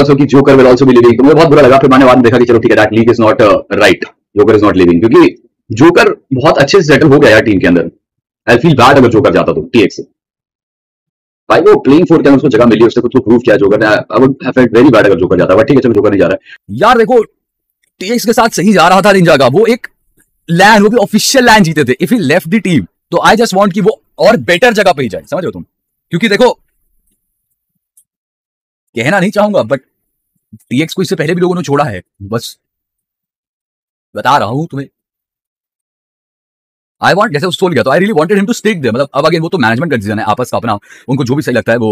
also कि Joker will also भी living तो मुझे बहुत बुरा लगा फिर मैंने बाद में देखा कि चलो ठीक है that league is not right Joker is not living क्योंकि जोकर बहुत अच्छे से सेटल हो गया टीम के अंदर आई फील बैड अगर जोकर जाता तो टीएक्स भाई वो प्लेइंग फोर के अंदर उसको जगह मिली उसने खुद को प्रूव किया जोकर ने I would have felt very bad अगर जोकर जाता बट ठीक है चलो जोकर नहीं जा रहा है यार देखो टीएक्स के साथ सही जा रहा था निंजा का वो एक लैंड वो भी ऑफिशियल लैंड जीते थे if he left the team तो आई जस्ट वांट कि वो और बेटर जगह पे ही जाए समझो तुम क्योंकि देखो कहना नहीं चाहूंगा बट टीएक्स को इससे पहले भी लोगों ने छोड़ा है बस बता रहा हूं तुम्हें आई वॉन्ट जैसे सोल गया तो I really wanted him to stake दे मतलब अब अगेन वो तो मैनेजमेंट का डिसीजन है आपस का अपना उनको जो भी सही लगता है वो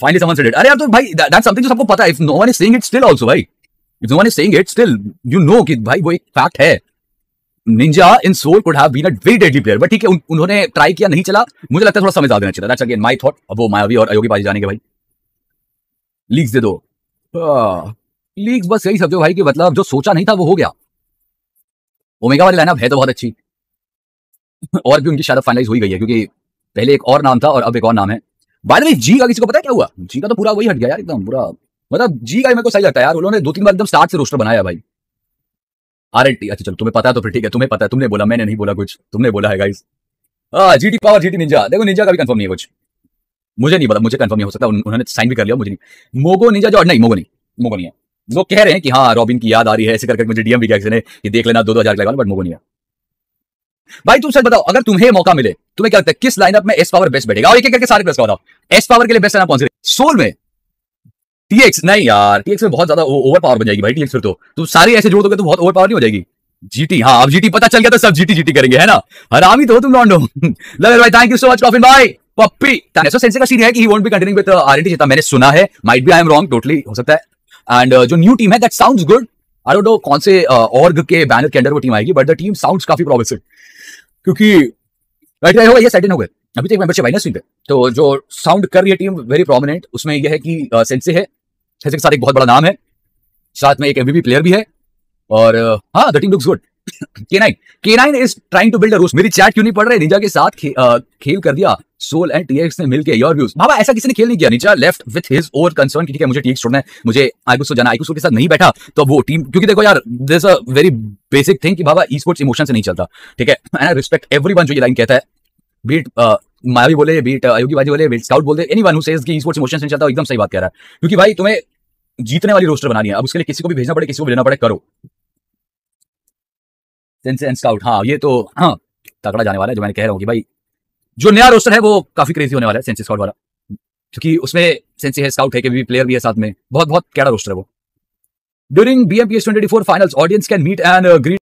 फाइनली समवन सेड अरे यार तो भाई दैट समथिंग जो सबको पता है if no one is saying it still also भाई if no one is saying it still you know कि भाई वो एक फैक्ट है Ninja in Soul could have been a very deadly player but ठीक है उन, उन्होंने ट्राई किया नहीं चला मुझे लगता है थोड़ा समय ज्यादा नहीं चाहिए दैट्स अगेन माय थॉट अब वो मायावी और अयोगी बाजी जाने के भाई लीक्स दे दो लीक्स बस यही समझो भाई कि मतलब जो सोचा नहीं था वो हो गया ओमेगा वाली लाइनअप है तो बहुत अच्छी और भी उनकी शायद फाइनलाइज हो गई है क्योंकि पहले एक और नाम था और अब एक और नाम है बाद में जी का किसी को पता है क्या हुआ जी का तो पूरा वही हट गया यार एकदम पूरा मतलब जी का मेरे को सही लगता है यार उन्होंने दो तीन बार एकदम स्टार्ट से रोस्टर बनाया भाई आर एल टी अच्छा चलो तुम्हें पता है तो फिर ठीक है तुम्हें पता है तुमने बोला मैंने नहीं बोला कुछ तुमने बोला है guys GT Power GT Ninja देखो निंजा का भी कंफर्म नहीं है कुछ मुझे नहीं पता मुझे कंफर्म नहीं हो सकता उन्होंने साइन भी कर लिया मुझे नहीं मोगो निंजा जॉर्ज नहीं मोगो नहीं मोगो नहीं है लोग कह रहे हैं कि हाँ रॉबिन की याद आ रही है ऐसे करके मुझे डीएम भी किया कि देख लेना दो दो हजार बट मोगो नहीं भाई तुम सर बताओ अगर तुम्हें मौका मिले तुम्हें क्या लगता है किस लाइनअप में एस पावर बेस्ट बैठेगा और एक एक करके सारे प्लस का बताओ एस पावर के लिए बेस्ट लाइनअप कौन सी सोल में टीएक्स नहीं यार टीएक्स में बहुत ज्यादा ओवर पावर बन जाएगी भाई टीएक्स फिर तो तुम सारे ऐसे जोड़ दोगे तो बहुत ओवर पावर नहीं हो जाएगी जीटी हाँ अब जीटी पता चल गया तो सब जीटी जीटी करेंगे है ना हरामी तो तुम लॉन्डो लगे भाई थैंक यू सो मच कॉफिन भाई पप्पी तानेसो सेंसे का सीन है कि he won't be continuing with RNT चेता मैंने सुना है might be I am wrong totally हो सकता है एंड uh, जो न्यू टीम है that sounds good I don't know कौन से ऑर्ग uh, के बैनर के अंडर वो टीम आएगी बट द टीम साउंड्स काफी प्रॉमिसिंग क्योंकि राइट हो ये सेटिन हो गए अभी तक तो मेंबरशिप आई ना स्विंग तो जो साउंड कर रही है टीम वेरी प्रोमिनेंट उसमें यह है कि uh, सेंसे है सेंसे के साथ एक बहुत बड़ा नाम है साथ में एक एमवीपी प्लेयर भी है और uh, हाँ the team looks good Canine Canine is trying to build a रूस मेरी चैट क्यों नहीं पढ़ रहे निंजा के साथ खे, आ, खेल कर दिया सोल एंड टीएक्स ने मिलकर योर व्यूज बाबा ऐसा किसी ने खेल नहीं किया Ninja left with his over concern ठीक है मुझे टीएक्स छोड़ना है मुझे आईकुस जाना आईकुस के साथ नहीं बैठा तो वो टीम क्योंकि देखो यार this a very basic thing कि बाबा ई स्पोर्ट्स इमोशन से नहीं चलता ठीक है एंड आई रिस्पेक्ट एवरीवन जो ये लाइन कहता है बीट मायावी बोले बीट अयोगी बाजी बोले बीट स्काउट बोले एनी वन सेज की स्पोर्ट्स इमोशन से चलता एकदम सही बात कह रहा है क्योंकि भाई तुम्हें जीतने वाली रोस्टर बनानी है अब उसके लिए किसी को भी भेजना पड़े किसी को भेजना पड़े करो टेन स्काउट हाँ ये तो हाँ तगड़ा जाने वाला है जो मैंने कह रहा हूँ कि भाई जो नया रोस्टर है वो काफी क्रेजी होने वाला है सेंसी स्काउट वाला क्योंकि उसमें सेंसी है स्काउट है कि भी प्लेयर भी है साथ में बहुत बहुत कैड़ा रोस्टर है वो During BMPS twenty four audience audience can meet and greet